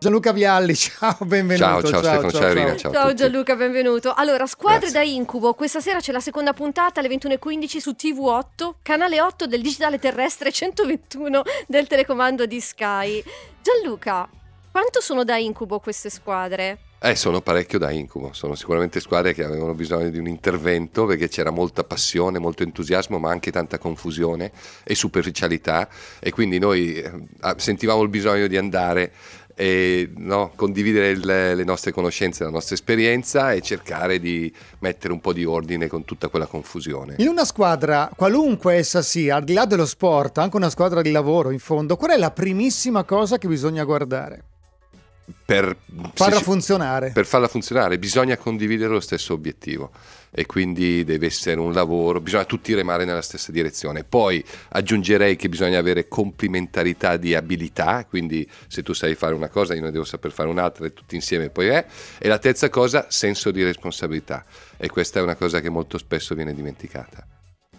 Gianluca Vialli, ciao, benvenuto. Ciao, ciao, ciao Stefano, ciao, ciao, Rina, ciao, ciao Gianluca, benvenuto. Allora, Squadre Grazie. da Incubo, questa sera c'è la seconda puntata alle 21.15 su TV8, canale 8 del digitale terrestre 121 del telecomando di Sky. Gianluca, quanto sono da Incubo queste squadre? Eh, sono parecchio da incubo, sono sicuramente squadre che avevano bisogno di un intervento perché c'era molta passione, molto entusiasmo, ma anche tanta confusione e superficialità e quindi noi eh, sentivamo il bisogno di andare e no, condividere le, le nostre conoscenze, la nostra esperienza e cercare di mettere un po' di ordine con tutta quella confusione. In una squadra, qualunque essa sia, al di là dello sport, anche una squadra di lavoro in fondo, qual è la primissima cosa che bisogna guardare? per farla si, funzionare. Per farla funzionare bisogna condividere lo stesso obiettivo e quindi deve essere un lavoro, bisogna tutti remare nella stessa direzione. Poi aggiungerei che bisogna avere complementarità di abilità, quindi se tu sai fare una cosa io ne devo saper fare un'altra e tutti insieme poi è. E la terza cosa, senso di responsabilità e questa è una cosa che molto spesso viene dimenticata.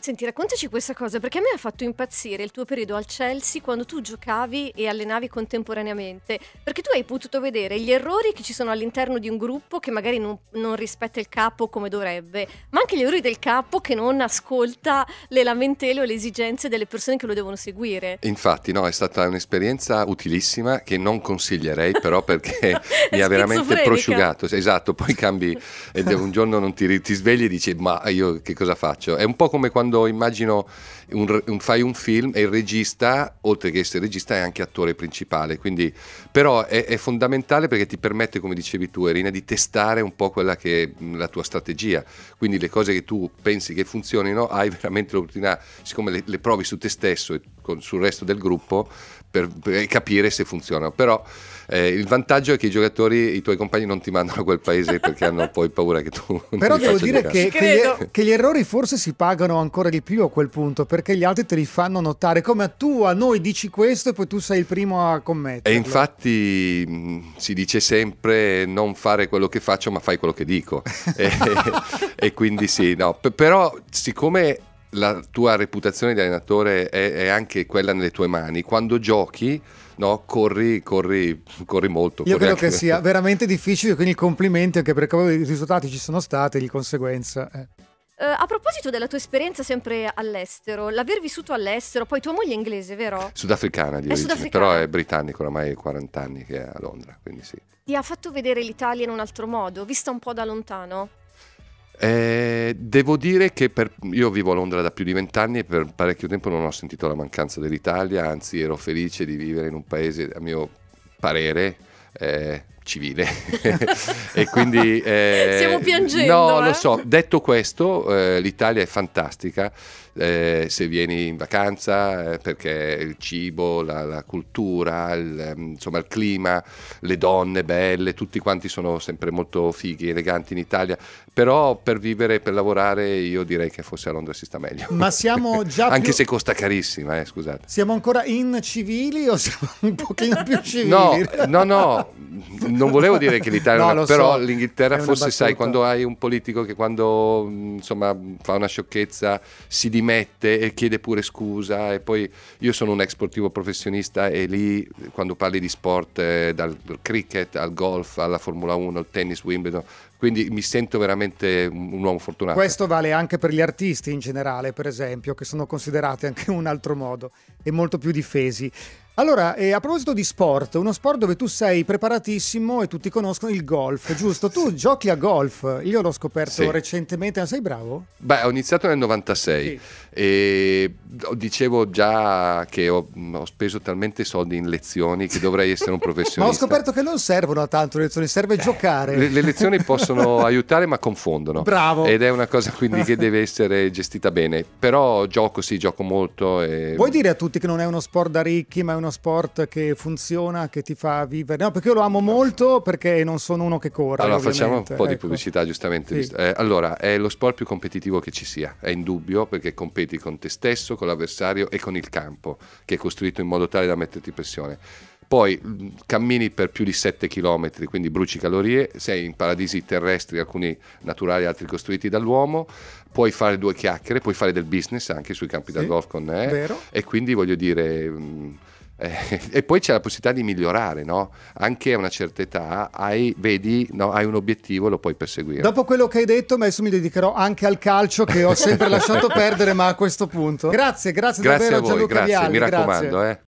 Senti, raccontaci questa cosa, perché a me ha fatto impazzire il tuo periodo al Chelsea quando tu giocavi e allenavi contemporaneamente, perché tu hai potuto vedere gli errori che ci sono all'interno di un gruppo che magari non, non rispetta il capo come dovrebbe, ma anche gli errori del capo che non ascolta le lamentele o le esigenze delle persone che lo devono seguire. Infatti, no, è stata un'esperienza utilissima che non consiglierei però perché mi ha veramente prosciugato. Esatto, poi cambi, un giorno non ti, ti svegli e dici ma io che cosa faccio? È un po' come quando quando immagino un, un, fai un film e il regista, oltre che essere regista, è anche attore principale. Quindi, però è, è, fondamentale perché ti permette, come dicevi tu, Erina, di testare un po' quella che è la tua strategia. Quindi le cose che tu pensi che funzionino, hai veramente l'opportunità, siccome le, le provi su te stesso e con, sul resto del gruppo, per, per capire se funzionano. Però eh, il vantaggio è che i giocatori, i tuoi compagni non ti mandano a quel paese perché hanno poi paura che tu... Però devo dire che, che, gli, er, che gli errori forse si pagano ancora ancora di più a quel punto, perché gli altri te li fanno notare, come tu a noi dici questo e poi tu sei il primo a commettere. E infatti mm, si dice sempre non fare quello che faccio, ma fai quello che dico. e, e, quindi sì, no. P- però siccome la tua reputazione di allenatore è, è anche quella nelle tue mani, quando giochi... No, corri, corri, corri molto. Io corri credo anche... che sia veramente difficile, quindi complimenti anche perché i risultati ci sono stati, di conseguenza. Eh. Eh, a proposito della tua esperienza sempre all'estero, l'aver vissuto all'estero, poi tua moglie è inglese, vero? Sudafricana di è origine, sudafricana. però è britannico, oramai 40 anni che è a Londra, quindi sì. Ti ha fatto vedere l'Italia in un altro modo, vista un po' da lontano? Eh, devo dire che per, io vivo a Londra da più di vent'anni e per parecchio tempo non ho sentito la mancanza dell'Italia, anzi ero felice di vivere in un paese, a mio parere, eh, civile e quindi eh, stiamo piangendo no eh? lo so detto questo eh, l'Italia è fantastica eh, se vieni in vacanza, eh, perché il cibo, la, la cultura, il, ehm, insomma il clima, le donne belle, tutti quanti sono sempre molto fighi, eleganti in Italia, però per vivere, per lavorare io direi che forse a Londra si sta meglio. Ma siamo già... Anche più... se costa carissima, eh, scusate. Siamo ancora in civili o siamo un pochino più civili? No, no, no, non volevo dire che l'Italia, no, una... però so. l'Inghilterra forse battuta. sai quando hai un politico che quando mm, insomma fa una sciocchezza si diverte dimette e chiede pure scusa e poi io sono un ex sportivo professionista e lì quando parli di sport eh, dal cricket al golf alla Formula 1 al tennis Wimbledon quindi mi sento veramente un uomo fortunato. Questo vale anche per gli artisti in generale, per esempio, che sono considerati anche in un altro modo e molto più difesi. Allora, eh, a proposito di sport, uno sport dove tu sei preparatissimo e tutti conoscono il golf, giusto? Tu sì. giochi a golf, io l'ho scoperto sì. recentemente, ma ah, sei bravo? Beh, ho iniziato nel 96 sì. e dicevo già che ho, ho, speso talmente soldi in lezioni che dovrei essere un professionista. ma ho scoperto che non servono a tanto le lezioni, serve eh, giocare. Le, le lezioni possono possono aiutare ma confondono. Bravo. Ed è una cosa quindi che deve essere gestita bene. Però gioco sì, gioco molto. E... Vuoi dire a tutti che non è uno sport da ricchi, ma è uno sport che funziona, che ti fa vivere? No, perché io lo amo molto perché non sono uno che corre. Allora facciamo un po' ecco. di pubblicità giustamente. Sì. Eh, allora, è lo sport più competitivo che ci sia, è indubbio perché competi con te stesso, con l'avversario e con il campo che è costruito in modo tale da metterti pressione poi mm, cammini per più di 7 km, quindi bruci calorie, sei in paradisi terrestri, alcuni naturali, altri costruiti dall'uomo, puoi fare due chiacchiere, puoi fare del business anche sui campi sì, da golf con me vero. e quindi voglio dire... Mm, eh, e poi c'è la possibilità di migliorare, no? Anche a una certa età hai, vedi, no, hai un obiettivo e lo puoi perseguire. Dopo quello che hai detto, adesso mi dedicherò anche al calcio che ho sempre lasciato perdere, ma a questo punto. Grazie, grazie, grazie davvero a voi, Gianluca grazie, Vialli, mi raccomando, grazie. eh.